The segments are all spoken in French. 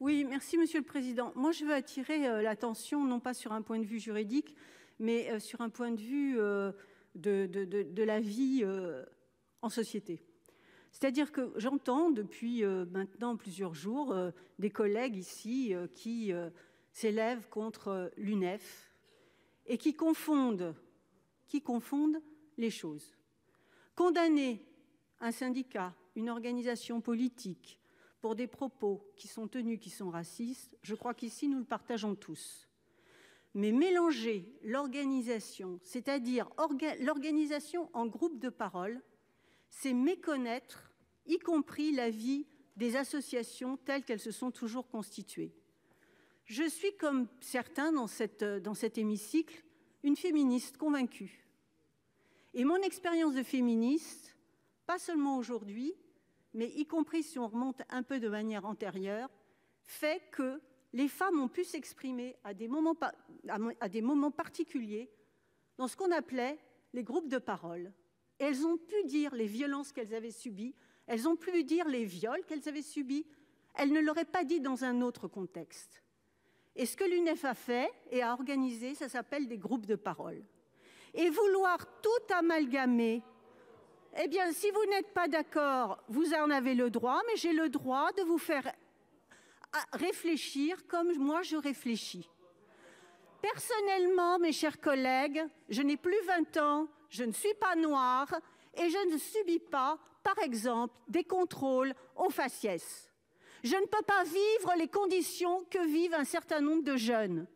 Oui, merci Monsieur le Président. Moi, je veux attirer euh, l'attention, non pas sur un point de vue juridique, mais euh, sur un point de vue euh, de, la vie en société. C'est-à-dire que j'entends depuis maintenant plusieurs jours des collègues ici qui s'élèvent contre l'UNEF et qui confondent, qui confondent les choses. Condamner un syndicat, une organisation politique, pour des propos qui sont tenus, qui sont racistes, je crois qu'ici nous le partageons tous. Mais mélanger l'organisation, c'est-à-dire l'organisation en groupe de parole, c'est méconnaître, y compris la vie des associations telles qu'elles se sont toujours constituées. Je suis, comme certains dans cet hémicycle, une féministe convaincue. Et mon expérience de féministe, pas seulement aujourd'hui, mais y compris si on remonte un peu de manière antérieure, fait que les femmes ont pu s'exprimer à, des moments particuliers dans ce qu'on appelait les groupes de parole. elles ont pu dire les violences qu'elles avaient subies, elles ont pu dire les viols qu'elles avaient subis, elles ne l'auraient pas dit dans un autre contexte. Et ce que l'UNEF a fait et a organisé, ça s'appelle des groupes de parole. Et vouloir tout amalgamer eh bien, si vous n'êtes pas d'accord, vous en avez le droit, mais j'ai le droit de vous faire ah, réfléchir comme moi je réfléchis. Personnellement, mes chers collègues, je n'ai plus 20 ans, je ne suis pas noire et je ne subis pas, par exemple, des contrôles aux faciès. Je ne peux pas vivre les conditions que vivent un certain nombre de jeunes.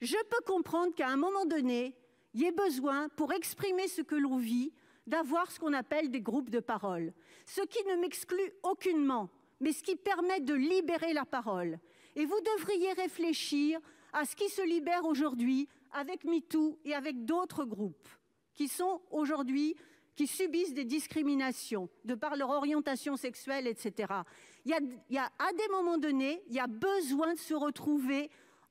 Je peux comprendre qu'à un moment donné, il y ait besoin, pour exprimer ce que l'on vit, d'avoir ce qu'on appelle des groupes de parole, ce qui ne m'exclut aucunement, mais ce qui permet de libérer la parole. Et vous devriez réfléchir à ce qui se libère aujourd'hui avec MeToo et avec d'autres groupes qui sont aujourd'hui qui subissent des discriminations de par leur orientation sexuelle, etc. Il il y a, à des moments donnés, il y a besoin de se retrouver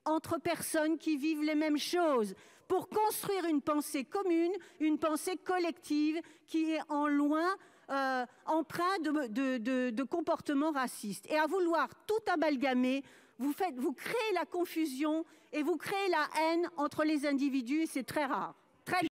entre personnes qui vivent les mêmes choses, pour construire une pensée commune, une pensée collective qui est en loin euh, empreinte de, comportements racistes. Et à vouloir tout amalgamer, vous, faites, vous créez la confusion et vous créez la haine entre les individus, et c'est très rare.